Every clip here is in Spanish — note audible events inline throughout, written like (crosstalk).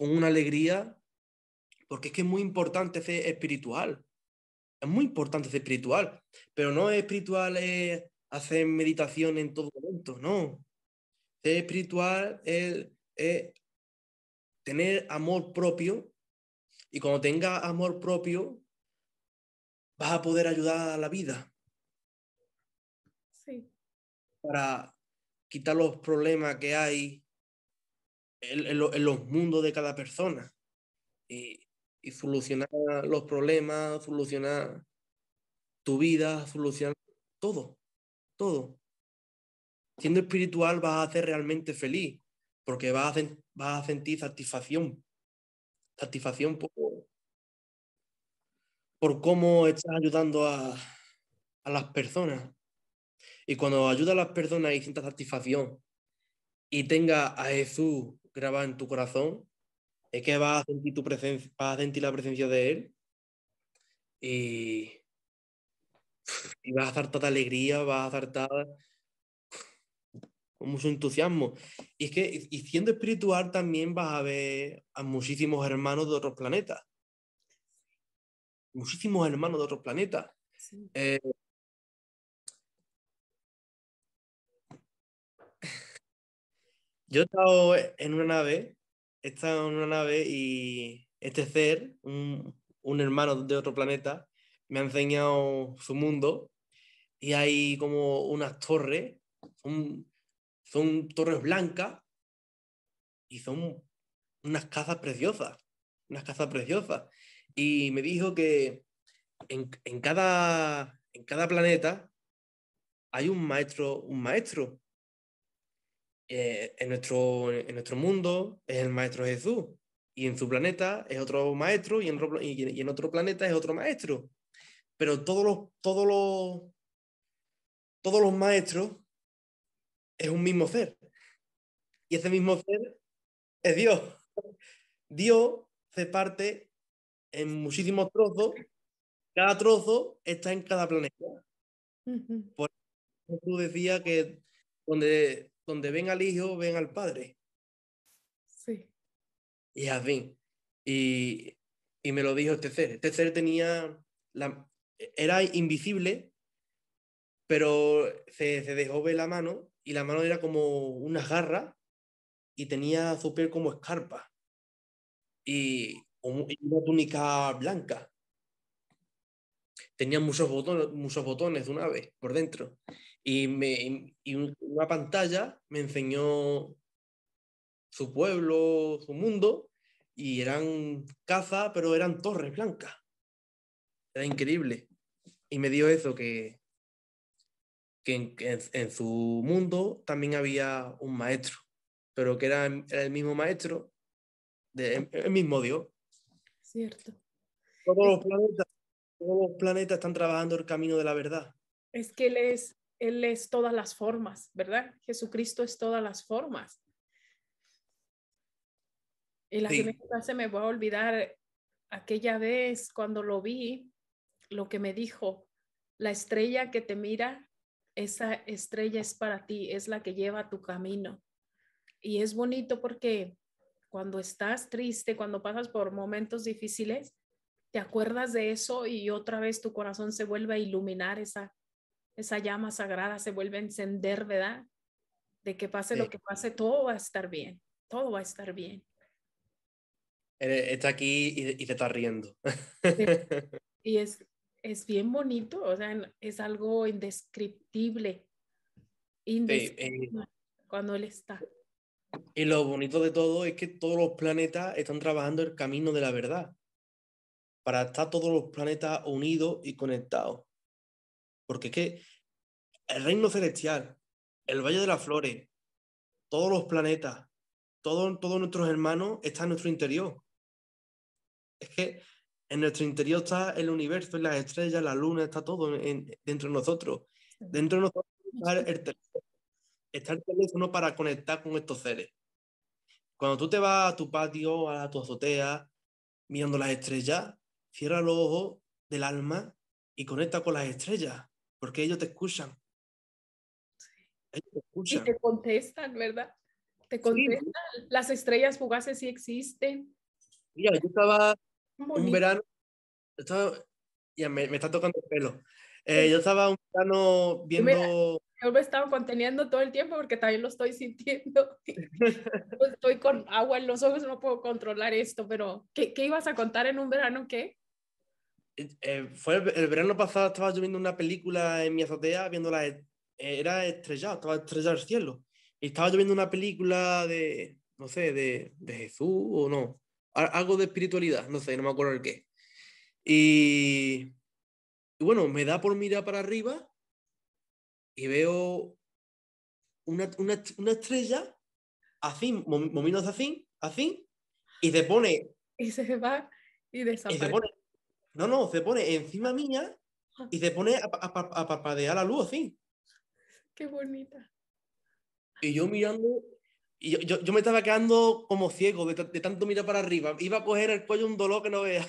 con una alegría, porque es que es muy importante ser espiritual. Es muy importante ser espiritual, pero no es espiritual es eh, hacer meditación en todo momento, no. Ser espiritual es, tener amor propio y cuando tengas amor propio vas a poder ayudar a la vida. Sí. Para quitar los problemas que hay en, los mundos de cada persona y, solucionar los problemas, solucionar tu vida, solucionar todo, todo. Siendo espiritual vas a ser realmente feliz porque vas a, sentir satisfacción, satisfacción por, por cómo estás ayudando a, a las personas. Y cuando ayuda a las personas y sienta satisfacción y tenga a Jesús graba en tu corazón, es que vas a sentir, tu presencia, a sentir la presencia de Él y, vas a dar toda alegría, vas a estar toda, con mucho entusiasmo. Y es que, y siendo espiritual, también vas a ver a muchísimos hermanos de otros planetas. Muchísimos hermanos de otros planetas. Eh, Yo he estado en una nave, he estado en una nave y este ser, un, hermano de otro planeta, me ha enseñado su mundo y hay como unas torres, son, torres blancas y son unas casas preciosas, unas casas preciosas. Y me dijo que en, en, cada, en cada planeta hay un maestro, un maestro. Eh, en, nuestro, en nuestro mundo es el Maestro Jesús y en su planeta es otro maestro y en, y en otro planeta es otro maestro. Pero todos los, todos los, todos los maestros es un mismo ser. Y ese mismo ser es Dios. Dios se parte en muchísimos trozos. Cada trozo está en cada planeta. Por eso tú decía que donde donde ven al Hijo, ven al Padre. Sí. Y así. Y, me lo dijo este ser. Este ser tenía, la, era invisible, pero se, dejó ver la mano y la mano era como una garra y tenía su piel como escarpa y una túnica blanca. Tenía muchos botones, muchos botones de una ave por dentro. Y, me, y una pantalla me enseñó su pueblo, su mundo, y eran cazas, pero eran torres blancas. Era increíble. Y me dio eso, que, que en, su mundo también había un maestro, pero que era, el mismo maestro, el mismo Dios. Cierto. Todos los planetas, todos los planetas están trabajando el camino de la verdad. Es que él es él es todas las formas, ¿verdad? Jesucristo es todas las formas. Y la sí. que se me va a olvidar aquella vez cuando lo vi, lo que me dijo, la estrella que te mira, esa estrella es para ti, es la que lleva tu camino. Y es bonito porque cuando estás triste, cuando pasas por momentos difíciles, te acuerdas de eso y otra vez tu corazón se vuelve a iluminar esa, esa llama sagrada se vuelve a encender, ¿verdad? De que pase lo que pase, todo va a estar bien, todo va a estar bien. Está aquí y, te está riendo. (laughs) Y es, es bien bonito, o sea, es algo indescriptible. cuando él está. Y lo bonito de todo es que todos los planetas están trabajando el camino de la verdad. Para estar todos los planetas unidos y conectados. Porque es que el reino celestial, el Valle de las Flores, todos los planetas, todos nuestros hermanos están en nuestro interior. Es que en nuestro interior está el universo, las estrellas, la luna, está todo dentro de nosotros. Dentro de nosotros está el, teléfono, está el teléfono para conectar con estos seres. Cuando tú te vas a tu patio, a tu azotea, mirando las estrellas, cierra los ojos del alma y conecta con las estrellas porque ellos te escuchan. Ellos te escuchan. Y te contestan, ¿verdad? Te contestan. Las estrellas fugaces sí existen. Mira, yo estaba un verano, estaba, ya me, está tocando el pelo. Eh, yo estaba un verano viendo... yo me estaba conteniendo todo el tiempo porque también lo estoy sintiendo. (laughs) estoy con agua en los ojos, no puedo controlar esto, pero ¿qué, ¿qué ibas a contar en un verano qué? Eh, fue el, verano pasado, estaba yo viendo una película en mi azotea, viéndola, eh, era estrellado, estaba estrellado el cielo. Y estaba yo viendo una película de, no sé, de, Jesús o no, algo de espiritualidad, no sé, no me acuerdo el qué. Y, bueno, me da por mirar para arriba y veo una, una, una estrella así, moviéndose así, así, y se pone. Y se va y desaparece. No, no, se pone encima mía ah. y se pone a, a parpadear la luz así. Qué bonita. Y yo mirando, y yo, me estaba quedando como ciego de, tanto mirar para arriba. Iba a coger el cuello un dolor que no vea.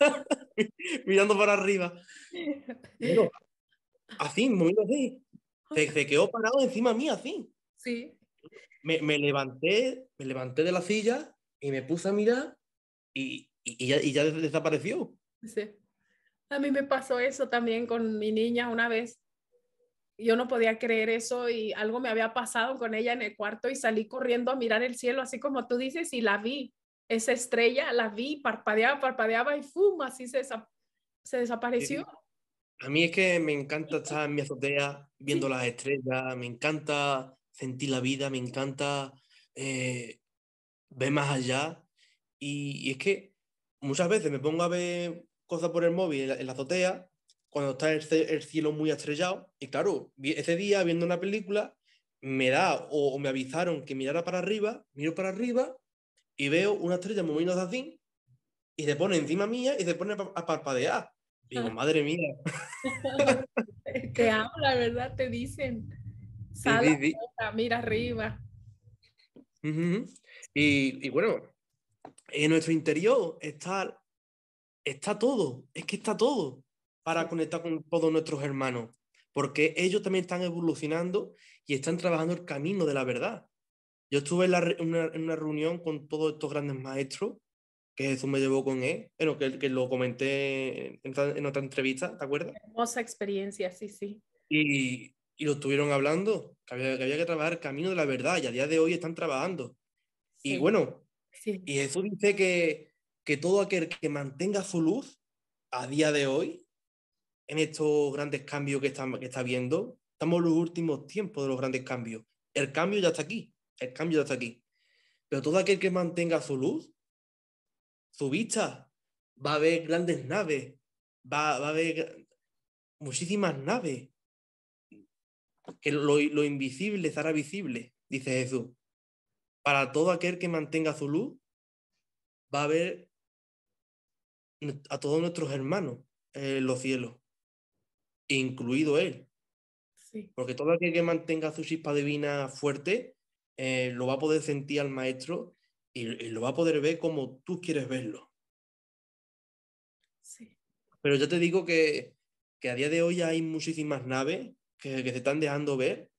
(laughs) Mirando para arriba. Pero, así, moviendo así. Se, se, quedó parado encima mía, así. Sí. Me, levanté, me levanté de la silla y me puse a mirar y ya, desapareció. Sí. A mí me pasó eso también con mi niña una vez. Yo no podía creer eso y algo me había pasado con ella en el cuarto y salí corriendo a mirar el cielo, así como tú dices, y la vi. Esa estrella la vi, parpadeaba, parpadeaba y ¡fum! Así se, se desapareció. A mí es que me encanta estar en mi azotea viendo las estrellas, me encanta sentir la vida, me encanta eh, ver más allá. y, es que muchas veces me pongo a ver cosas por el móvil en la, azotea, cuando está el, cielo muy estrellado. Y claro, ese día viendo una película, me da o, me avisaron que mirara para arriba, miro para arriba y veo una estrella moviéndose así y se pone encima mía y se pone a, parpadear. digo, ah. madre mía. (laughs) te amo, la verdad, te dicen. mira arriba. y, y, bueno, en nuestro interior está está todo, es que está todo para conectar con todos nuestros hermanos, porque ellos también están evolucionando y están trabajando el camino de la verdad. Yo estuve en, una, reunión con todos estos grandes maestros que Jesús me llevó con él, que, que lo comenté en, otra entrevista, ¿te acuerdas? Hermosa experiencia, sí, sí. Y, lo estuvieron hablando, que había, que trabajar el camino de la verdad y a día de hoy están trabajando. Y bueno, y Jesús dice que, que todo aquel que mantenga su luz a día de hoy, en estos grandes cambios que está, que está viendo, estamos en los últimos tiempos de los grandes cambios. El cambio ya está aquí, el cambio ya está aquí. Pero todo aquel que mantenga su luz, su vista, va a ver grandes naves, va, a ver muchísimas naves, que lo, lo invisible estará visible, dice Jesús. Para todo aquel que mantenga su luz, va a haber a todos nuestros hermanos en eh, los cielos, incluido él. Porque todo aquel que mantenga su chispa divina fuerte, eh, lo va a poder sentir al maestro y, lo va a poder ver como tú quieres verlo. Pero yo te digo que, a día de hoy hay muchísimas naves que, se están dejando ver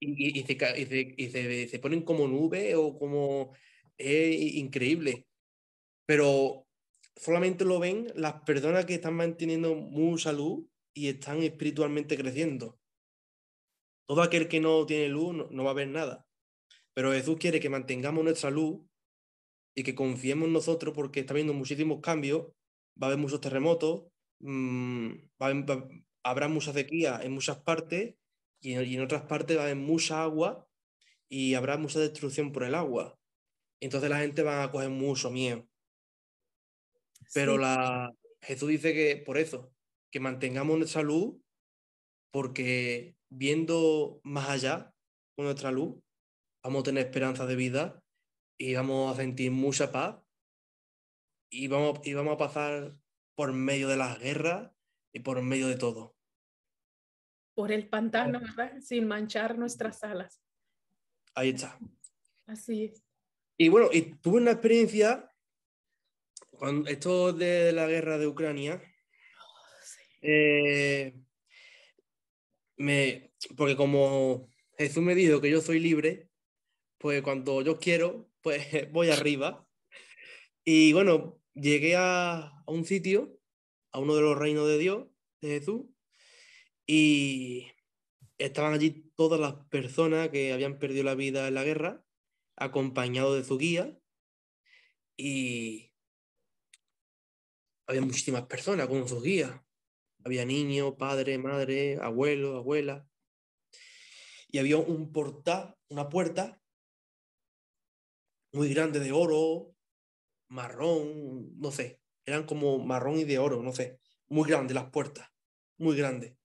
y, se, ponen como nubes o como... Es increíble. Pero solamente lo ven las personas que están manteniendo mucha luz y están espiritualmente creciendo. Todo aquel que no tiene luz no, va a ver nada. Pero Jesús quiere que mantengamos nuestra luz y que confiemos en nosotros porque está habiendo muchísimos cambios, va a haber muchos terremotos, mm, habrá mucha sequía en muchas partes y en, otras partes va a haber mucha agua y habrá mucha destrucción por el agua. Entonces la gente va a coger mucho miedo. Pero Jesús dice que por eso, que mantengamos nuestra luz, porque viendo más allá con nuestra luz, vamos a tener esperanza de vida y vamos a sentir mucha paz y vamos, y vamos a pasar por medio de las guerras y por medio de todo. Por el pantano, ¿verdad? Sin manchar nuestras alas. Ahí está. Así es. Y bueno, y tuve una experiencia esto de la guerra de Ucrania, oh, eh, me, porque como Jesús me dijo que yo soy libre, pues cuando yo quiero, pues (laughs) voy arriba. Y bueno, llegué a, un sitio, a uno de los reinos de Dios, de Jesús, y estaban allí todas las personas que habían perdido la vida en la guerra, acompañados de su guía, y había muchísimas personas con sus guías. Había niños, padre, madre, abuelo, abuela. Y había un portal, una puerta muy grande de oro, marrón, no sé. Eran como marrón y de oro, no sé. Muy grande las puertas, muy grandes.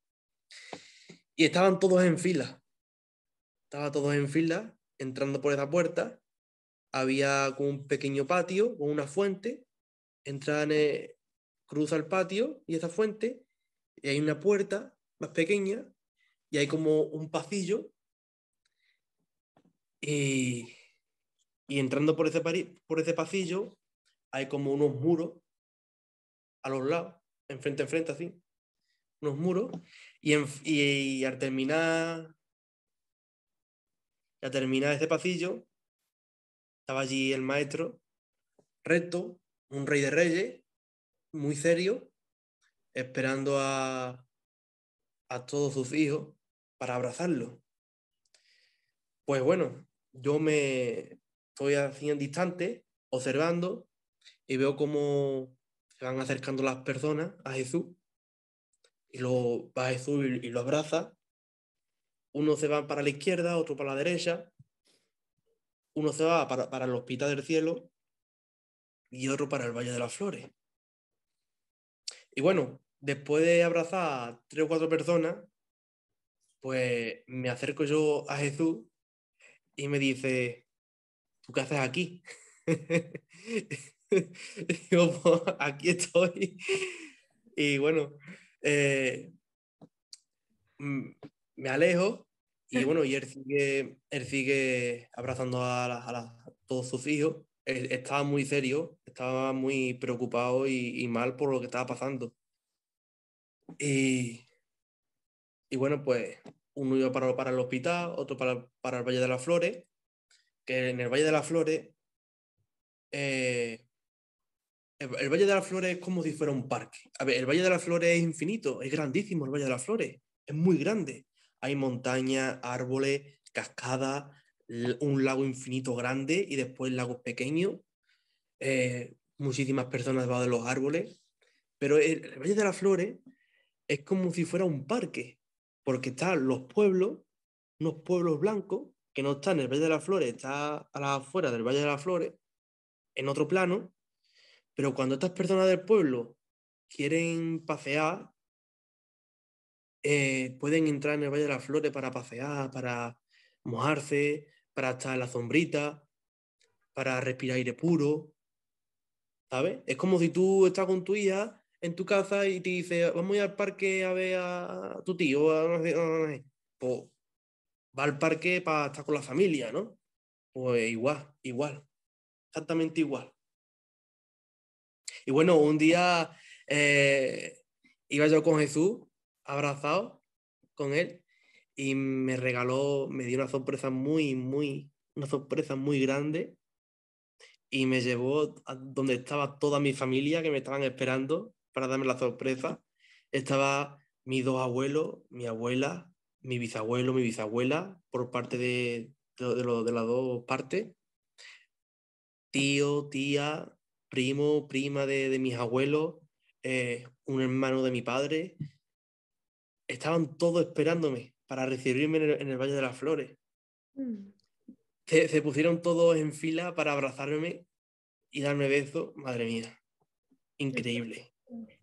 Y estaban todos en fila. Estaban todos en fila, entrando por esa puerta. Había como un pequeño patio con una fuente. Entraban en eh, cruza el patio y esa fuente, y hay una puerta más pequeña, y hay como un pasillo, y, entrando por ese, por ese pasillo hay como unos muros a los lados, enfrente enfrente, así, unos muros, y, al terminar al terminar ese pasillo, estaba allí el maestro, recto, un rey de reyes, muy serio, esperando a, todos sus hijos para abrazarlo. Pues bueno, yo me estoy haciendo distante, observando, y veo cómo se van acercando las personas a Jesús, y lo va Jesús y, lo abraza. Uno se va para la izquierda, otro para la derecha, uno se va para, para el hospital del cielo y otro para el Valle de las Flores. Y bueno, después de abrazar a tres o cuatro personas, pues me acerco yo a Jesús y me dice, ¿tú qué haces aquí? (laughs) Digo, pues, aquí estoy. Y bueno, eh, me alejo y mm. bueno, y él sigue, él sigue abrazando a todos sus hijos. E-, estaba muy serio, estaba muy preocupado y, mal por lo que estaba pasando. Y, bueno, pues uno iba para, el hospital, otro para, el Valle de las Flores, que en el Valle de las Flores, eh, el, el, Valle de las Flores es como si fuera un parque. A ver, el Valle de las Flores es infinito, es grandísimo el Valle de las Flores, es muy grande. Hay montañas, árboles, cascadas, un lago infinito grande y después lagos pequeños, eh, muchísimas personas debajo de los árboles, pero el, Valle de las Flores es como si fuera un parque, porque están los pueblos, unos pueblos blancos, que no están en el Valle de las Flores, están a las afuera del Valle de las Flores, en otro plano, pero cuando estas personas del pueblo quieren pasear, eh, pueden entrar en el Valle de las Flores para pasear, para mojarse, para estar en la sombrita, para respirar aire puro, ¿sabes? Es como si tú estás con tu hija en tu casa y te dice, vamos a ir al parque a ver a tu tío, pues va al parque para estar con la familia, ¿no? Pues igual, igual, exactamente igual. Y bueno, un día eh, iba yo con Jesús, abrazado con él, y me regaló, me dio una sorpresa muy, muy, una sorpresa muy grande y me llevó a donde estaba toda mi familia que me estaban esperando para darme la sorpresa. Estaba mis dos abuelos, mi abuela, mi bisabuelo, mi bisabuela, por parte de, de, las dos partes. Tío, tía, primo, prima de, de mis abuelos, eh, un hermano de mi padre. Estaban todos esperándome para recibirme en el, Valle de las Flores. Mm. Se, pusieron todos en fila para abrazarme y darme besos, madre mía, increíble.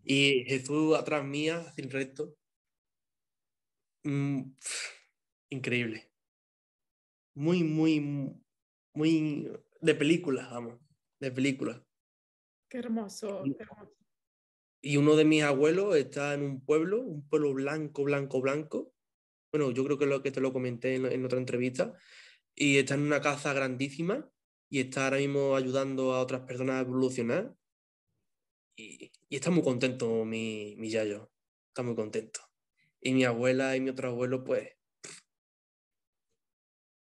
Y Jesús atrás mía, sin resto, mm, increíble. Muy, muy, muy de película, vamos, de película. qué hermoso. Y uno de mis abuelos está en un pueblo, un pueblo blanco, blanco, blanco, bueno, yo creo que lo que te lo comenté en, otra entrevista, y está en una casa grandísima y está ahora mismo ayudando a otras personas a evolucionar. Y, está muy contento mi, mi, yayo, está muy contento. Y mi abuela y mi otro abuelo, pues,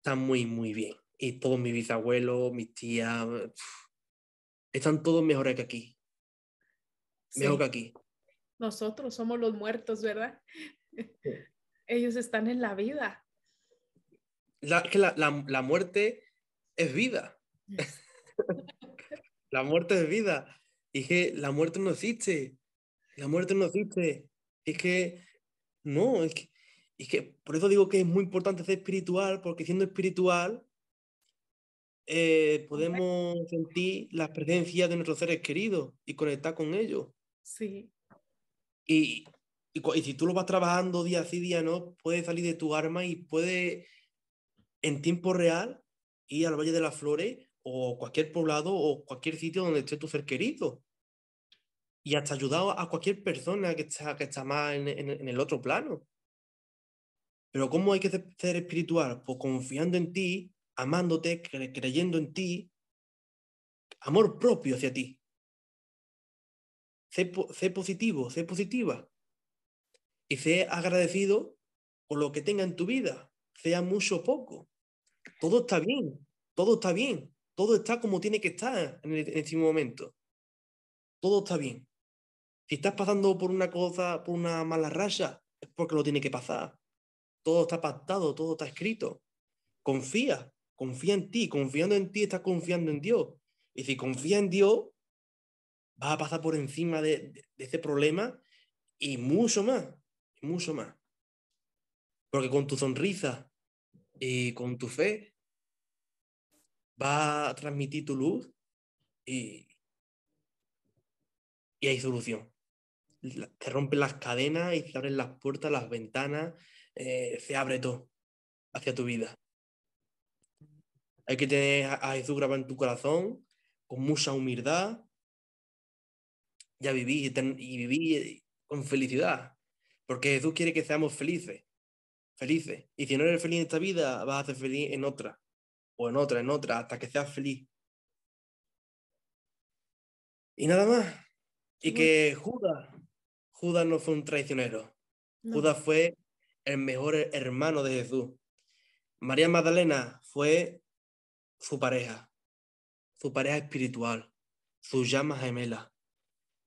están muy, muy bien. Y todos mis bisabuelos, mis tías, están todos mejores que aquí. Mejor que aquí. Nosotros somos los muertos, ¿verdad? ellos están en la vida. La, que la, la, muerte es vida. (laughs) la muerte es vida. Y que la muerte no existe. La muerte no existe. Y que, no, es que, por eso digo que es muy importante ser espiritual, porque siendo espiritual eh, podemos sentir la presencia de nuestros seres queridos y conectar con ellos. Sí. Y, y, si tú lo vas trabajando día sí, día no, puede salir de tu arma y puede en tiempo real ir al Valle de las Flores o cualquier poblado o cualquier sitio donde esté tu ser querido. Y hasta ayudar a cualquier persona que está, que está más en, el otro plano. Pero ¿cómo hay que ser espiritual? Pues confiando en ti, amándote, creyendo en ti, amor propio hacia ti. sé positivo, sé positiva y sé agradecido por lo que tenga en tu vida, sea mucho o poco. Todo está bien, todo está bien, todo está como tiene que estar en, este momento. Todo está bien. Si estás pasando por una cosa, por una mala raya, es porque lo tiene que pasar. Todo está pactado, todo está escrito. Confía, confía en ti. Confiando en ti, estás confiando en Dios. Y si confía en Dios, vas a pasar por encima de ese problema y mucho más mucho más. Porque con tu sonrisa y con tu fe va a transmitir tu luz y, y hay solución. Te rompen las cadenas y se abren las puertas, las ventanas, eh, se abre todo hacia tu vida. Hay que tener a Jesús grabado en tu corazón con mucha humildad. Ya viví y, y viví con felicidad. Porque Jesús quiere que seamos felices. Felices. Y si no eres feliz en esta vida, vas a ser feliz en otra. O en otra, en otra, hasta que seas feliz. Y nada más. Y que Judas, Judas no fue un traicionero. Judas fue el mejor hermano de Jesús. María Magdalena fue su pareja, su pareja espiritual, sus llamas gemelas.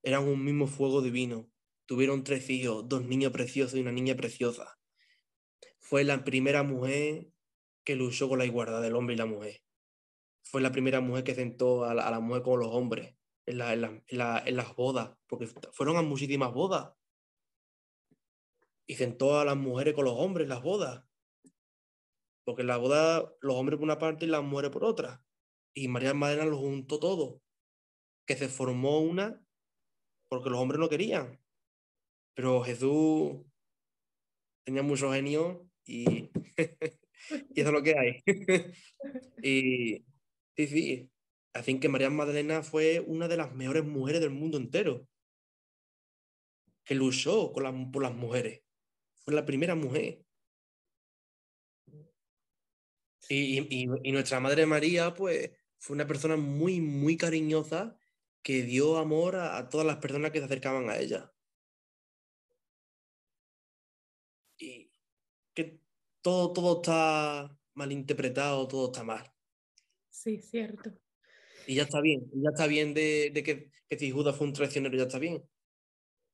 Eran un mismo fuego divino. Tuvieron tres hijos, dos niños preciosos y una niña preciosa. Fue la primera mujer que luchó con la igualdad del hombre y la mujer. Fue la primera mujer que sentó a la, mujer con los hombres en, las bodas, porque fueron a muchísimas bodas. Y sentó a las mujeres con los hombres en las bodas. Porque en la boda los hombres por una parte y las mujeres por otra. Y María Magdalena lo juntó todo. Que se formó una porque los hombres no querían pero Jesús tenía mucho genio y, (laughs) y eso es lo que hay. (laughs) y sí, sí, así que María Magdalena fue una de las mejores mujeres del mundo entero, que luchó con por las mujeres, fue la primera mujer. Y, nuestra Madre María, pues, fue una persona muy, muy cariñosa que dio amor a todas las personas que se acercaban a ella. todo, todo está interpretado, todo está mal. Sí, cierto. Y ya está bien, ya está bien de, que, si Judas fue un traicionero, ya está bien.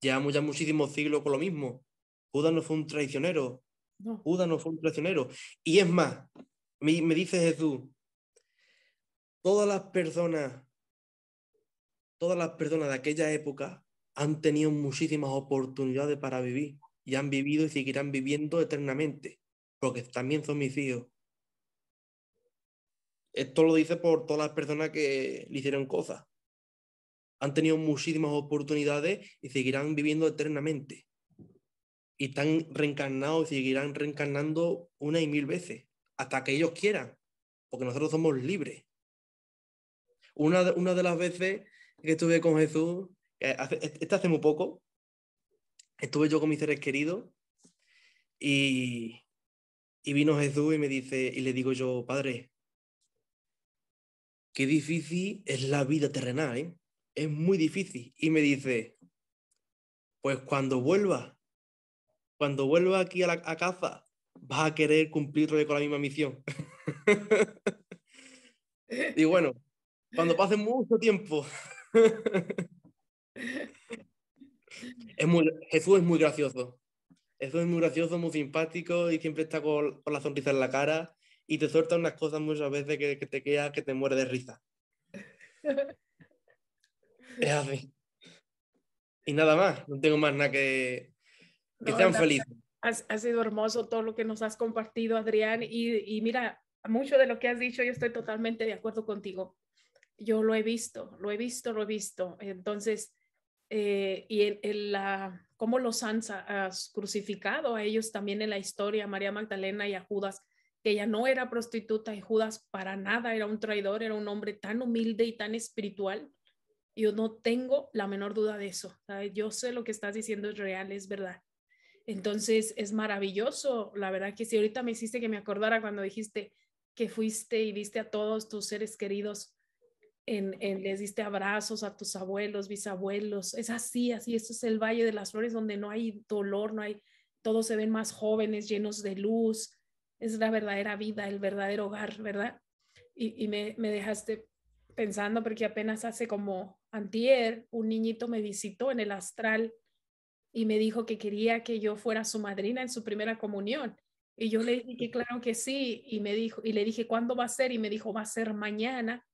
Llevamos ya muchísimos siglos con lo mismo. Judas no fue un traicionero. No. Judas no fue un traicionero. Y es más, me, me dice Jesús, todas las personas, todas las personas de aquella época han tenido muchísimas oportunidades para vivir y han vivido y seguirán viviendo eternamente porque también son mis hijos. Esto lo dice por todas las personas que le hicieron cosas. Han tenido muchísimas oportunidades y seguirán viviendo eternamente. Y están reencarnados y seguirán reencarnando una y mil veces, hasta que ellos quieran, porque nosotros somos libres. Una de, las veces que estuve con Jesús, hace, e-, este hace muy poco, estuve yo con mis seres queridos y y vino Jesús y me dice, y le digo yo, Padre, qué difícil es la vida terrenal, ¿eh? Es muy difícil. Y me dice, pues cuando vuelva, cuando vuelva aquí a, la, casa, vas a querer cumplir con la misma misión. (laughs) y bueno, cuando pase mucho tiempo. (laughs) Jesús es muy gracioso. Eso es muy gracioso, muy simpático y siempre está con, con la sonrisa en la cara y te suelta unas cosas muchas veces que, que te queda que te muere de risa. (laughs) es así. Y nada más, no tengo más nada que, que sean felices. Ha, sido hermoso todo lo que nos has compartido, Adrián. Y, y mira, mucho de lo que has dicho, yo estoy totalmente de acuerdo contigo. Yo lo he visto, lo he visto, lo he visto. Entonces, eh, y en la, cómo los han crucificado a ellos también en la historia, María Magdalena y a Judas, que ella no era prostituta y Judas para nada era un traidor, era un hombre tan humilde y tan espiritual. Yo no tengo la menor duda de eso. Yo sé lo que estás diciendo es real, es verdad. Entonces es maravilloso, la verdad que si ahorita me hiciste que me acordara cuando dijiste que fuiste y viste a todos tus seres queridos en, les diste abrazos a tus abuelos, bisabuelos. Es así, así. esto es el Valle de las Flores donde no hay dolor, no hay, todos se ven más jóvenes, llenos de luz. Es la verdadera vida, el verdadero hogar, ¿verdad? Y, y me, me dejaste pensando porque apenas hace como antier un niñito me visitó en el astral y me dijo que quería que yo fuera su madrina en su primera comunión. Y yo le dije claro que sí y me dijo y le dije cuándo va a ser y me dijo va a ser mañana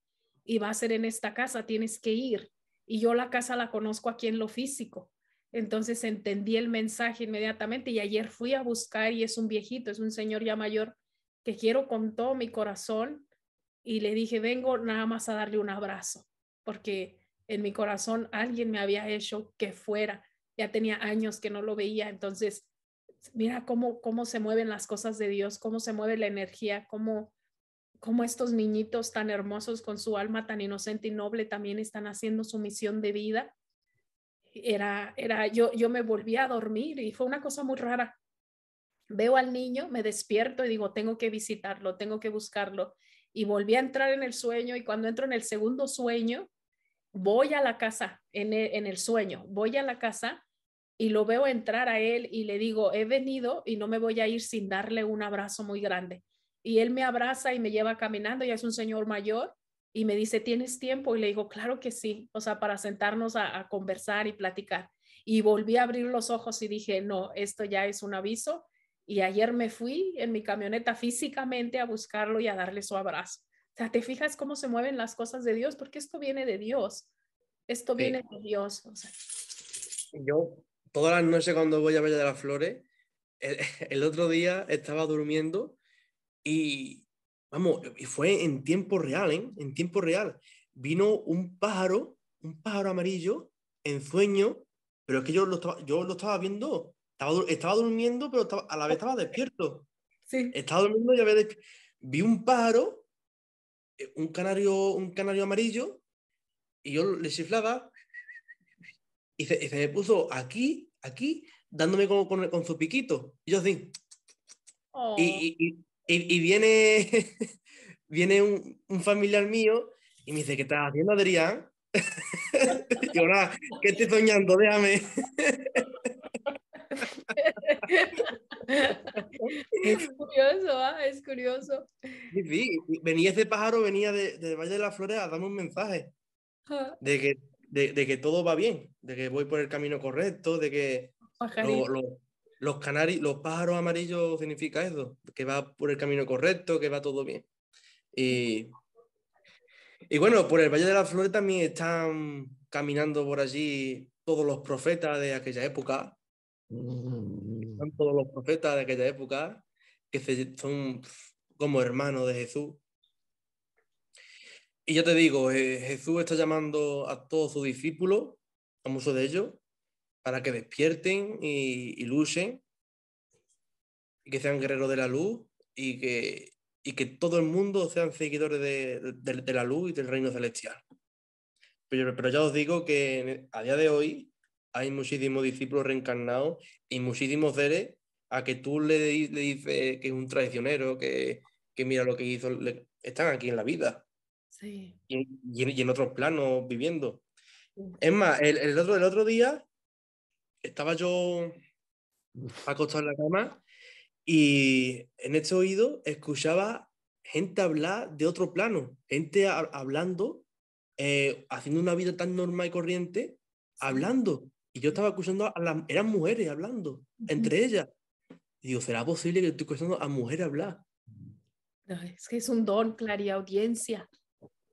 y va a ser en esta casa, tienes que ir. Y yo la casa la conozco aquí en lo físico. Entonces entendí el mensaje inmediatamente y ayer fui a buscar y es un viejito, es un señor ya mayor que quiero con todo mi corazón y le dije, vengo nada más a darle un abrazo, porque en mi corazón alguien me había hecho que fuera, ya tenía años que no lo veía, entonces mira cómo, cómo se mueven las cosas de Dios, cómo se mueve la energía, cómo cómo estos niñitos tan hermosos con su alma tan inocente y noble también están haciendo su misión de vida. Era, era, yo, yo me volví a dormir y fue una cosa muy rara. Veo al niño, me despierto y digo, tengo que visitarlo, tengo que buscarlo. Y volví a entrar en el sueño y cuando entro en el segundo sueño, voy a la casa, en en el sueño, voy a la casa y lo veo entrar a él y le digo, he venido y no me voy a ir sin darle un abrazo muy grande y él me abraza y me lleva caminando, ya es un señor mayor, y me dice, ¿tienes tiempo? Y le digo, claro que sí, o sea, para sentarnos a, conversar y platicar. Y volví a abrir los ojos y dije, no, esto ya es un aviso. Y ayer me fui en mi camioneta físicamente a buscarlo y a darle su abrazo. O sea, ¿te fijas cómo se mueven las cosas de Dios? Porque esto viene de Dios. Esto viene de Dios. Yo, todas las noches cuando voy a ver de las Flores, (laughs) el otro día estaba durmiendo y vamos, fue en tiempo real, ¿eh? En tiempo real. Vino un pájaro, un pájaro amarillo, en sueño, pero es que yo lo estaba, yo lo estaba viendo, estaba, estaba durmiendo, pero a la vez estaba despierto. Sí. Estaba durmiendo y había despierto. Vi un pájaro, eh, un canario, un canario amarillo, y yo le chiflaba y se, me puso aquí, aquí, dándome con, con, su piquito. Y yo así. y, y, viene, (laughs) viene un, familiar mío y me dice, ¿qué estás haciendo, Adrián? (laughs) y ahora, ¿qué estoy soñando? Déjame. es curioso, ah, es curioso. Sí, sí. Venía ese pájaro, venía de, Valle de las Flores a darme un mensaje de que, de, que todo va bien, de que voy por el camino correcto, de que los canarios, los pájaros amarillos significa eso, que va por el camino correcto, que va todo bien. Y, bueno, por el Valle de la Flores también están caminando por allí todos los profetas de aquella época. Mm. Están todos los profetas de aquella época, que son como hermanos de Jesús. Y yo te digo, eh, Jesús está llamando a todos sus discípulos, a muchos de ellos, para que despierten y, y luchen, y que sean guerreros de la luz y que, que todo el mundo sean seguidores de, la luz y del reino celestial. Pero, pero, ya os digo que a día de hoy hay muchísimos discípulos reencarnados y muchísimos seres a que tú le, le dices que es un traicionero, que, que mira lo que hizo, están aquí en la vida. Y, en, otros planos viviendo. Es más, el, otro, el otro día estaba yo acostado en la cama y en este oído escuchaba gente hablar de otro plano, gente hablando, eh, haciendo una vida tan normal y corriente, hablando. Y yo estaba escuchando a las, eran mujeres hablando, entre ellas. Y digo, ¿será posible que estoy escuchando a mujeres hablar? es que es un don, clariaudiencia.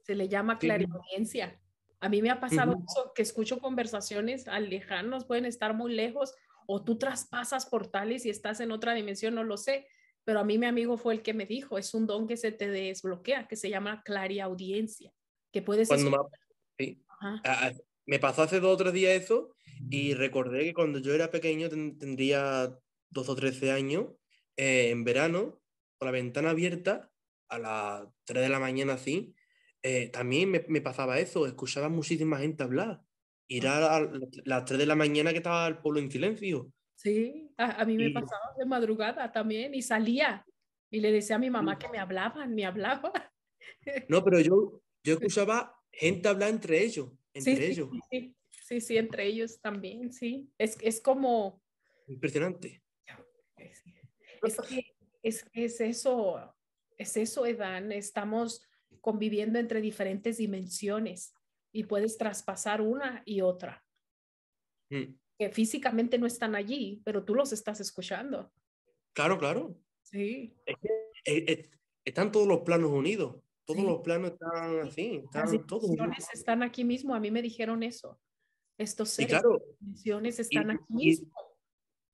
Se le llama clariaudiencia. A mí me ha pasado que escucho conversaciones al lejanos, pueden estar muy lejos, o tú traspasas portales y estás en otra dimensión, no lo sé. Pero a mí mi amigo fue el que me dijo, es un don que se te desbloquea, que se llama audiencia que puedes... Cuando me... Sí. me pasó hace dos o tres días eso y recordé que cuando yo era pequeño, tendría dos o trece años, eh, en verano, con la ventana abierta, a las tres de la mañana así, eh, también me, pasaba eso, escuchaba muchísima gente hablar. Ir a, ah. las 3 de la mañana que estaba el pueblo en silencio. Sí, a, mí me pasaba de madrugada también y salía y le decía a mi mamá mm. que me hablaban, me hablaban. (laughs) No, pero yo, yo escuchaba gente hablar entre ellos, entre sí, ellos. Sí, sí, entre ellos también, sí. Es, es como... Impresionante. Es, es, que, es, eso, es eso, Edan, estamos conviviendo entre diferentes dimensiones y puedes traspasar una y otra. Mm. Que físicamente no están allí, pero tú los estás escuchando. Claro, claro. Sí. Eh, eh, están todos los planos unidos. Todos los planos están así. Están están aquí mismo. A mí me dijeron eso. Estos seres, dimensiones están aquí mismo.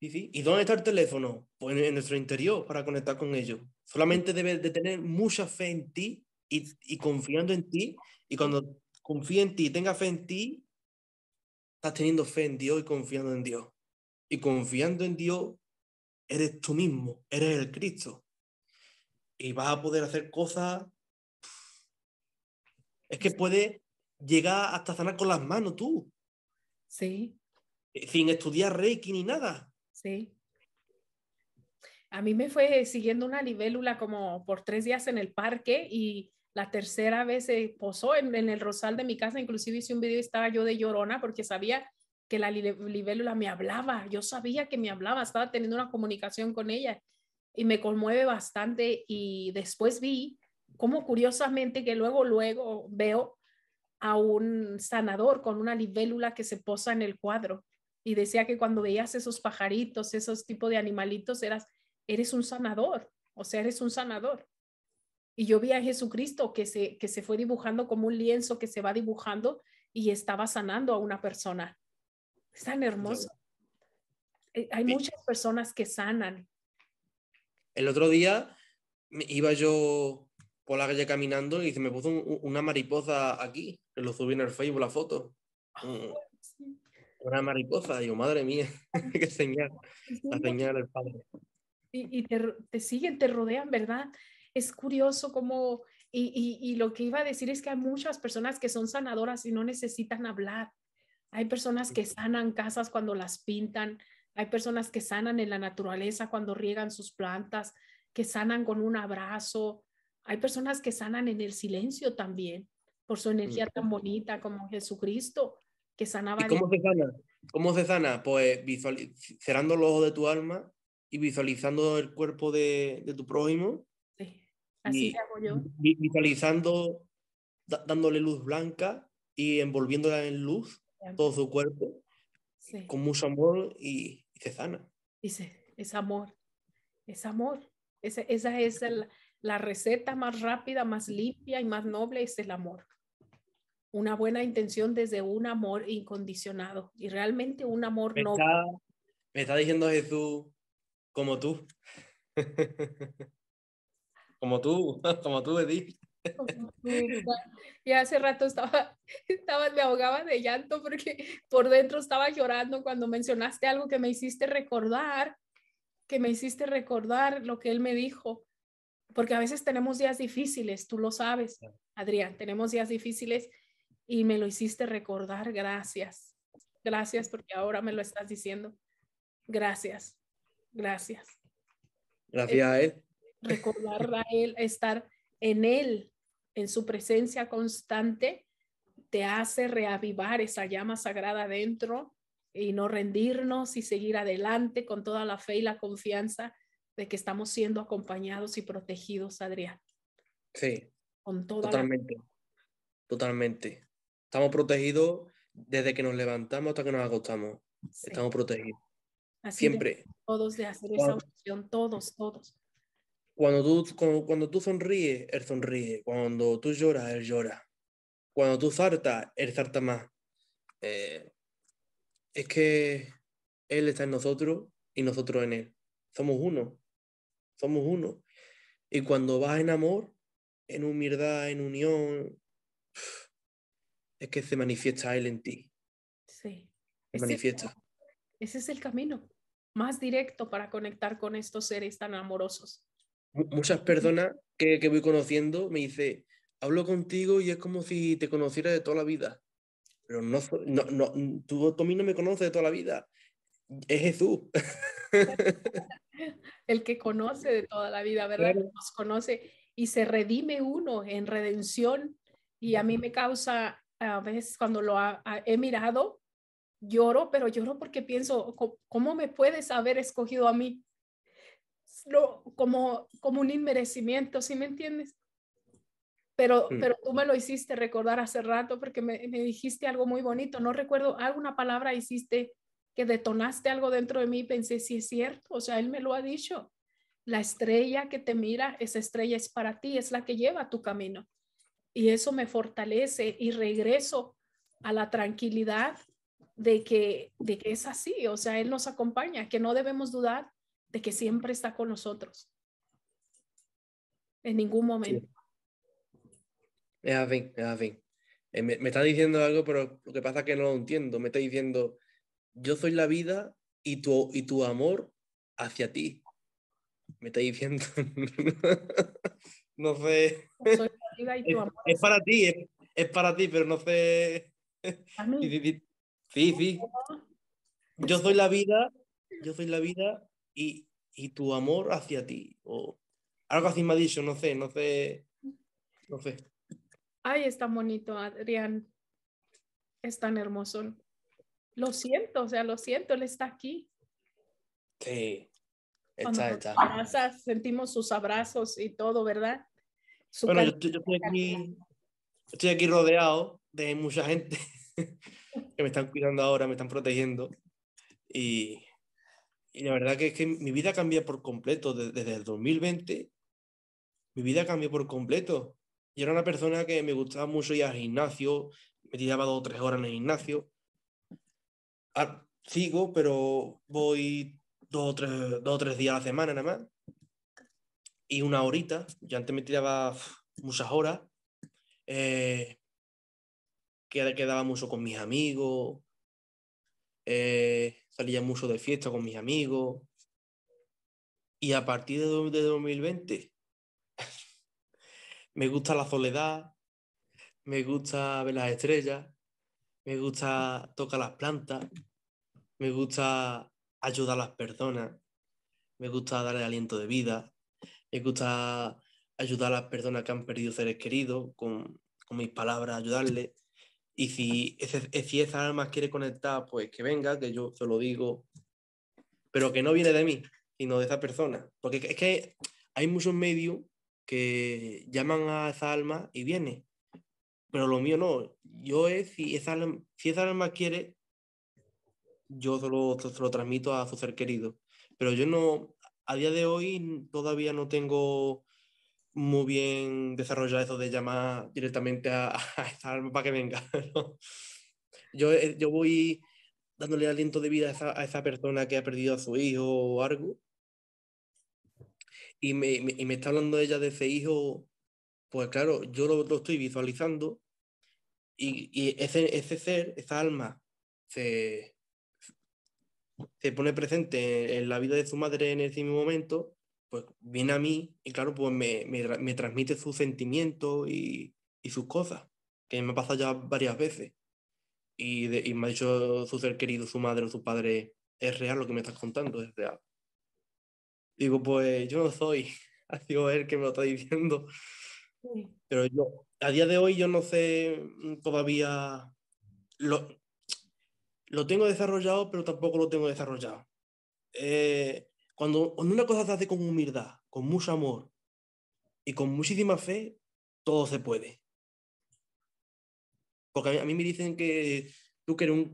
Y, sí. ¿Y dónde está el teléfono? Pues en, en, nuestro interior para conectar con ellos. Solamente debes de tener mucha fe en ti y, confiando en ti. Y cuando confía en ti, y tenga fe en ti, estás teniendo fe en Dios y confiando en Dios. Y confiando en Dios, eres tú mismo, eres el Cristo. Y vas a poder hacer cosas. Es que puedes llegar hasta sanar con las manos tú. Sí. Eh, sin estudiar Reiki ni nada. Sí. A mí me fue siguiendo una libélula como por tres días en el parque y la tercera vez se posó en, el rosal de mi casa, inclusive hice un video y estaba yo de llorona porque sabía que la libélula me hablaba, yo sabía que me hablaba, estaba teniendo una comunicación con ella y me conmueve bastante y después vi como curiosamente que luego, luego veo a un sanador con una libélula que se posa en el cuadro y decía que cuando veías esos pajaritos, esos tipos de animalitos, eras, eres un sanador, o sea, eres un sanador. Y yo vi a Jesucristo que se, que se fue dibujando como un lienzo que se va dibujando y estaba sanando a una persona. Es tan hermoso. Eh, hay muchas personas que sanan. El otro día iba yo por la calle caminando y se me puso una mariposa aquí. lo subí en el Facebook la foto. Ah, una mariposa. Digo, madre mía, (laughs) qué señal. La señal del padre. Y, te, te siguen, te rodean, ¿verdad? es curioso cómo y, lo que iba a decir es que hay muchas personas que son sanadoras y no necesitan hablar. Hay personas que sanan casas cuando las pintan, hay personas que sanan en la naturaleza cuando riegan sus plantas, que sanan con un abrazo, hay personas que sanan en el silencio también, por su energía tan bonita como Jesucristo, que sanaba. cómo se sana? Pues cerrando los ojos de tu alma y visualizando el cuerpo de tu prójimo Así hago yo. Visualizando, dándole luz blanca y envolviéndola en luz todo su cuerpo con mucho amor y, se sana. Dice, es amor, es amor. Esa, esa es la receta más rápida, más limpia y más noble, es el amor. Una buena intención desde un amor incondicionado y realmente un amor me noble. me está diciendo Jesús como tú. (laughs) Como tú, (laughs) como tú, Edith. Y hace rato estaba, (laughs) estaba, me ahogaba de llanto porque por dentro estaba llorando cuando mencionaste algo que me hiciste recordar, que me hiciste recordar lo que él me dijo. Porque a veces tenemos días difíciles, tú lo sabes, Adrián, tenemos días difíciles y me lo hiciste recordar. Gracias. Gracias porque ahora me lo estás diciendo. Gracias. Gracias. Gracias a él recordar a Él, estar en Él, en su presencia constante, te hace reavivar esa llama sagrada dentro y no rendirnos y seguir adelante con toda la fe y la confianza de que estamos siendo acompañados y protegidos, Adrián. Sí. Con totalmente. Totalmente. Estamos protegidos desde que nos levantamos hasta que nos acostamos. Estamos protegidos. Siempre. Todos de hacer esa opción, todos, todos. Cuando tú, cuando, tú sonríes, él sonríe. Cuando tú lloras, él llora. Cuando tú saltas, él salta más. Eh, es que él está en nosotros y nosotros en él. Somos uno. Somos uno. Y cuando vas en amor, en humildad, en unión, (sighs) es que se manifiesta él en ti. Sí. Se manifiesta. ese es el camino más directo para conectar con estos seres tan amorosos muchas personas que, voy conociendo me dicen, hablo contigo y es como si te conociera de toda la vida. Pero no, no, no tú, mí no me conoces de toda la vida. Es Jesús. (laughs) El que conoce de toda la vida, ¿verdad? Nos conoce y se redime uno en redención. Y a mí me causa, a veces cuando lo he mirado, lloro, pero lloro porque pienso, ¿cómo me puedes haber escogido a mí? como, como un inmerecimiento, ¿sí me entiendes? Pero, mm. pero tú me lo hiciste recordar hace rato porque me, dijiste algo muy bonito. No recuerdo, alguna palabra hiciste que detonaste algo dentro de mí pensé, si es cierto, o sea, él me lo ha dicho. La estrella que te mira, esa estrella es para ti, es la que lleva tu camino. Y eso me fortalece y regreso a la tranquilidad de que, de que es así, o sea, Él nos acompaña, que no debemos dudar de que siempre está con nosotros. En ningún momento. Es así, eh, me, está diciendo algo, pero lo que pasa es que no lo entiendo. Me está diciendo, yo soy la vida y tu, y tu amor hacia ti. Me está diciendo, (laughs) no sé. es, para ti, es, para ti, pero no sé. (laughs) Sí, sí, sí. Yo soy la vida, yo soy la vida y, y tu amor hacia ti. O algo así me ha dicho, no sé, no sé, no sé. Ay, es tan bonito, Adrián. Es tan hermoso. Lo siento, o sea, lo siento, él está aquí. Sí, está, está. sentimos sus abrazos y todo, ¿verdad? bueno, yo estoy, aquí, estoy aquí rodeado de mucha gente (laughs) que me están cuidando ahora, me están protegiendo. Y y la verdad que es que mi vida cambió por completo. Desde, el 2020, mi vida cambió por completo. Yo era una persona que me gustaba mucho ir al gimnasio, me tiraba dos o tres horas en el gimnasio. Ah, sigo, pero voy dos o, tres, dos o tres días a la semana nada más. Y una horita. Yo antes me tiraba muchas horas. Eh, quedaba mucho con mis amigos. Eh, salía mucho de fiesta con mis amigos. Y a partir de, 2020, (laughs) me gusta la soledad, me gusta ver las estrellas, me gusta tocar las plantas, me gusta ayudar a las personas, me gusta darle aliento de vida, me gusta ayudar a las personas que han perdido seres queridos con, con mis palabras, ayudarles. Y e, si, esa alma quiere conectar, pues que venga, que yo se lo digo, pero que no viene de mí, sino de esa persona. Porque es que hay muchos medios que llaman a esa alma y viene, pero lo mío no. Yo es, si esa alma, si esa alma quiere, yo se lo transmito a su ser querido. Pero yo no, a día de hoy todavía no tengo muy bien desarrollado eso de llamar directamente a, (laughs) esa alma para que venga. (laughs) Eh, yo, voy dándole aliento de vida a esa, persona que ha perdido a su hijo o algo. Y me, está hablando ella de ese hijo, pues claro, yo lo, estoy visualizando y, ese, ser, esa alma, se, pone presente en, en la vida de su madre en ese mismo momento pues viene a mí y claro, pues me, transmite sus sentimientos y, y, sus cosas, que me ha pasado ya varias veces. Y, de, y, me ha dicho su ser querido, su madre o su padre, es real lo que me estás contando, es real. Digo, pues yo no soy, (laughs) ha sido él que me lo está diciendo. Pero yo, a día de hoy yo no sé mm, todavía, lo, lo tengo desarrollado, pero tampoco lo tengo desarrollado. Eh, cuando una cosa se hace con humildad, con mucho amor y con muchísima fe, todo se puede. Porque a mí, me dicen que tú que eres un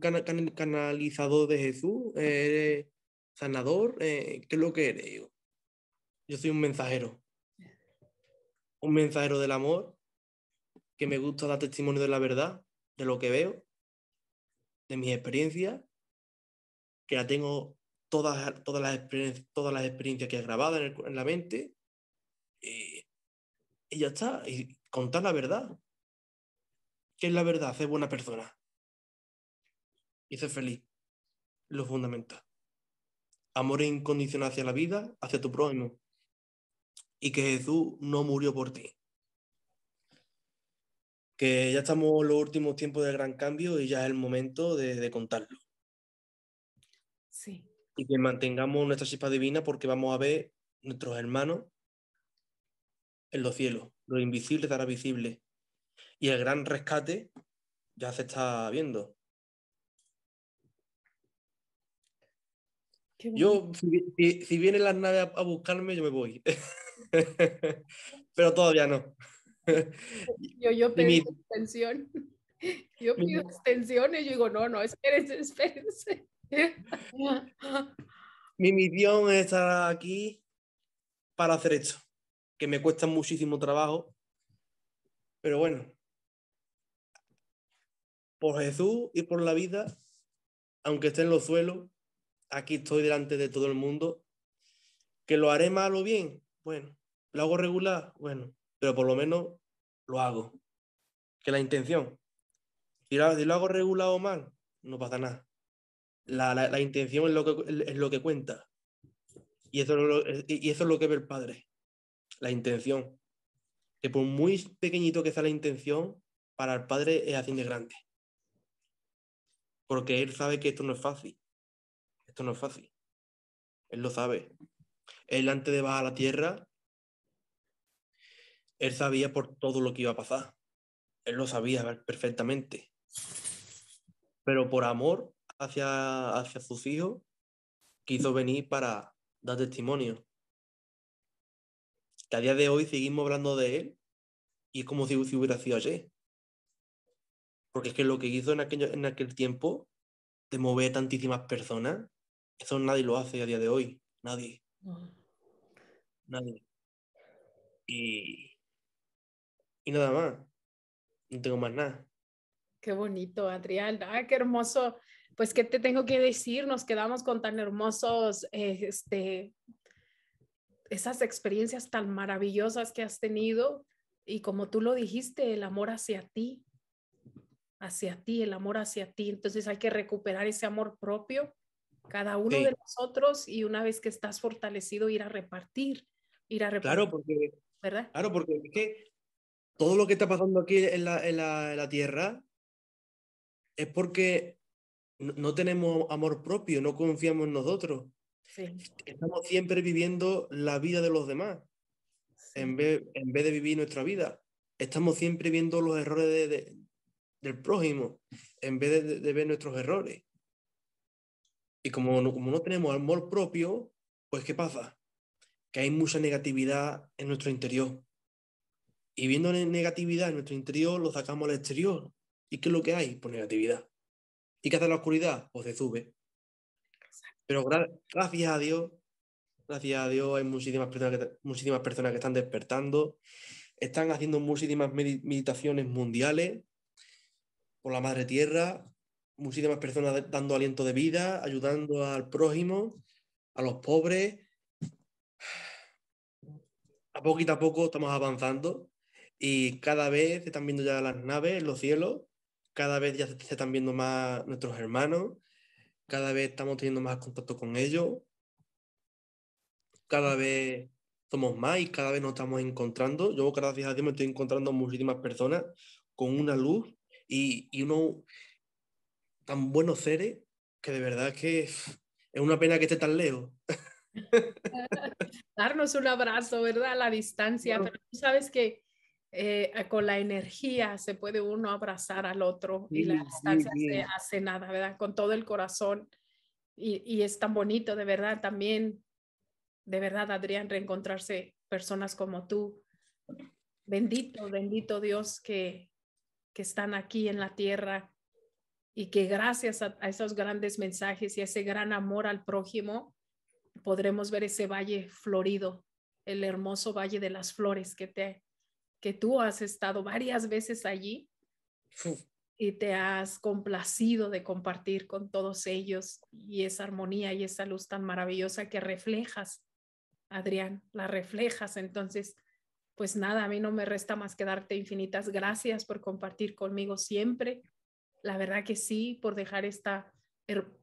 canalizador de Jesús, eres sanador, eh, ¿qué es lo que eres? Yo, yo soy un mensajero. Un mensajero del amor, que me gusta dar testimonio de la verdad, de lo que veo, de mis experiencias, que la tengo todas, las, experiencias, todas las experiencias que has grabado en, la mente y, ya está, y contar la verdad. que es la verdad? Ser buena persona y ser feliz. Lo fundamental. Amor incondicional hacia la vida, hacia tu prójimo. Y que Jesús no murió por ti que ya estamos en los últimos tiempos del gran cambio y ya es el momento de, de contarlo. Sí y que mantengamos nuestra chispa divina porque vamos a ver nuestros hermanos en los cielos. Lo invisible estará visible. Y el gran rescate ya se está viendo. Yo, si, si, vienen las naves a, buscarme, yo me voy. (laughs) Pero todavía no. (laughs) yo, yo pido extensión. (laughs) Yo pido extensión y Yo digo, no, no, espérense, espérense. Mi misión es estar aquí para hacer esto, que me cuesta muchísimo trabajo, pero bueno, por Jesús y por la vida, aunque esté en los suelos, aquí estoy delante de todo el mundo, que lo haré mal o bien, bueno, lo hago regular, bueno, pero por lo menos lo hago, que la intención. Si lo, hago regular o mal, no pasa nada. La, intención es lo, que, es lo que cuenta. Y eso, es lo, y eso es lo que ve el padre. La intención. Que por muy pequeñito que sea la intención, para el padre es así de grande. Porque él sabe que esto no es fácil. Esto no es fácil. Él lo sabe. Él antes de bajar a la tierra, él sabía por todo lo que iba a pasar. Él lo sabía perfectamente. Pero por amor, hacia, hacia sus hijos, quiso venir para dar testimonio. Que a día de hoy seguimos hablando de él y es como si, hubiera sido ayer. Porque es que lo que hizo en aquel, en aquel tiempo de mover tantísimas personas, eso nadie lo hace a día de hoy. Nadie. Nadie. Y, y nada más. No tengo más nada. Qué bonito, Adrián. Ah, qué hermoso pues, ¿qué te tengo que decir? Nos quedamos con tan hermosos, eh, este, esas experiencias tan maravillosas que has tenido y como tú lo dijiste, el amor hacia ti, hacia ti, el amor hacia ti. Entonces hay que recuperar ese amor propio, cada uno de nosotros, y una vez que estás fortalecido, ir a repartir, ir a repartir. Claro, porque, ¿verdad? Claro, porque es que todo lo que está pasando aquí en la, en la, en la tierra es porque no, tenemos amor propio, no confiamos en nosotros. Estamos siempre viviendo la vida de los demás, en, vez, en vez de vivir nuestra vida. Estamos siempre viendo los errores del prójimo, en vez de, ver nuestros errores. Y como no, como no tenemos amor propio, pues ¿qué pasa? Que hay mucha negatividad en nuestro interior. Y viendo negatividad en nuestro interior, lo sacamos al exterior. ¿Y qué es lo que hay? Pues negatividad. ¿Y qué hace la oscuridad? Pues se sube. Pero gracias a Dios, gracias a Dios hay muchísimas personas que, muchísimas personas que están despertando, están haciendo muchísimas meditaciones mundiales por la madre tierra, muchísimas personas dando aliento de vida, ayudando al prójimo, a los pobres. A poquito a poco estamos avanzando y cada vez están viendo ya las naves en los cielos cada vez ya se, están viendo más nuestros hermanos, cada vez estamos teniendo más contacto con ellos, cada vez somos más y cada vez nos estamos encontrando. Yo gracias a Dios me estoy encontrando muchísimas personas con una luz y, y unos tan buenos seres que de verdad que es una pena que esté tan lejos. (laughs) Darnos un abrazo, ¿verdad? A la distancia, pero tú sabes que eh, con la energía se puede uno abrazar al otro y la distancia se hace nada, ¿verdad? Con todo el corazón. Y, es tan bonito, de verdad, también, de verdad, Adrián, reencontrarse personas como tú. Bendito, bendito Dios que, que están aquí en la tierra y que gracias a, esos grandes mensajes y ese gran amor al prójimo, podremos ver ese valle florido, el hermoso valle de las flores que te tú has estado varias veces allí y te has complacido de compartir con todos ellos y esa armonía y esa luz tan maravillosa que reflejas, Adrián, la reflejas. Entonces, pues nada, a mí no me resta más que darte infinitas gracias por compartir conmigo siempre. La verdad que sí, por dejar esta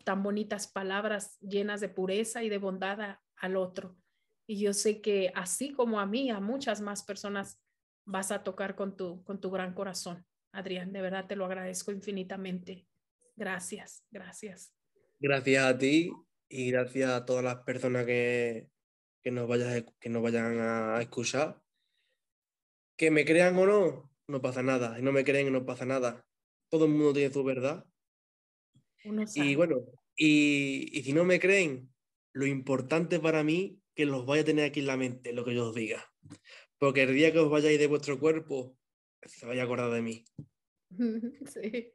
tan bonitas palabras llenas de pureza y de bondad al otro. Y yo sé que así como a mí, a muchas más personas vas a tocar con tu, con tu gran corazón. Adrián, de verdad te lo agradezco infinitamente. Gracias, gracias. Gracias a ti y gracias a todas las personas que, que nos, vayas, que nos vayan a escuchar. Que me crean o no, no pasa nada. Si no me creen, no pasa nada. Todo el mundo tiene su verdad. Y bueno, y, si no me creen, lo importante para mí que los vaya a tener aquí en la mente, lo que yo os diga porque el día que os vayáis de vuestro cuerpo, se vaya a acordar de mí. (laughs) Sí,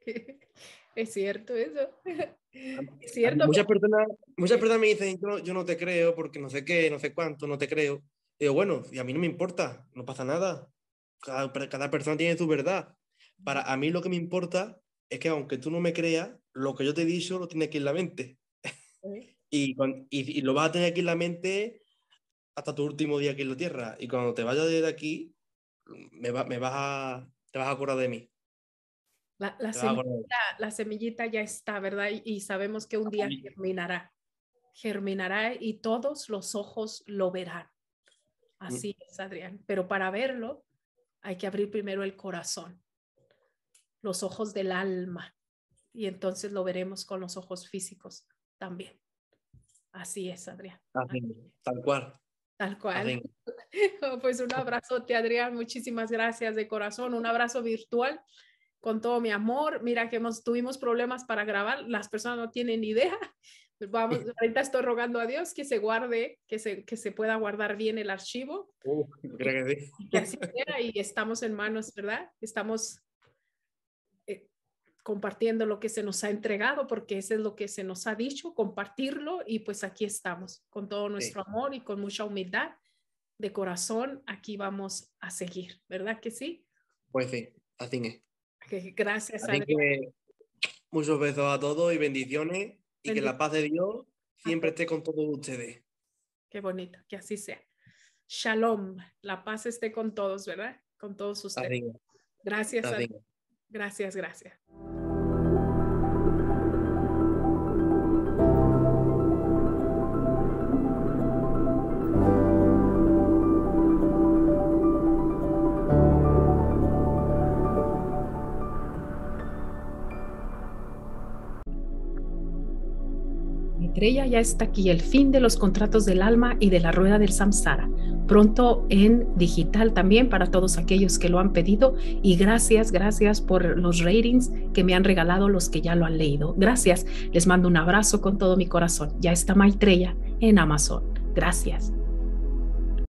es cierto eso. (laughs) cierto. Muchas, eh. personas, me dicen, yo, no te creo porque no sé qué, no sé cuánto, no te creo. Y bueno, y a mí no me importa, no pasa nada. Cada, cada persona tiene su verdad. Para a mí lo que me importa es que aunque tú no me creas, lo que yo te he dicho lo tienes que ir en la mente. Eh. (laughs) Y, y, lo vas a tener aquí en la mente hasta tu último día aquí en la Tierra. Y cuando te vayas de aquí, me, me vas te vas a acordar de mí. La, semillita, la semillita, ya está, ¿verdad? Y, sabemos que un día germinará. Germinará y todos los ojos lo verán. Así mm. es, Adrián. Pero para verlo hay que abrir primero el corazón, los ojos del alma. Y entonces lo veremos con los ojos físicos también. Así es, Adrián. tal cual. Tal cual. (laughs) Pues un abrazo te Adrián. Muchísimas gracias de corazón. Un abrazo virtual con todo mi amor. Mira que hemos, tuvimos problemas para grabar. Las personas no tienen idea. Pues, vamos, (laughs) ahorita estoy rogando a Dios que se guarde, que se, que se pueda guardar bien el archivo. Uh, gracias. que y estamos en manos, ¿verdad? Estamos compartiendo lo que se nos ha entregado, porque eso es lo que se nos ha dicho, compartirlo y pues aquí estamos con todo nuestro amor y con mucha humildad de corazón, aquí vamos a seguir, ¿verdad que sí? Pues sí, así es. gracias. a Dios muchos besos a todos y bendiciones y que la paz de Dios siempre esté con todos ustedes. Qué bonito, que así sea. Shalom, la paz esté con todos, ¿verdad? Con todos ustedes. Gracias. a Dios Gracias, gracias. Estrella ya está aquí el fin de los contratos del alma y de la rueda del samsara pronto en digital también para todos aquellos que lo han pedido. Y gracias, gracias por los ratings que me han regalado los que ya lo han leído. Gracias, les mando un abrazo con todo mi corazón. Ya está Maitreya en Amazon. Gracias.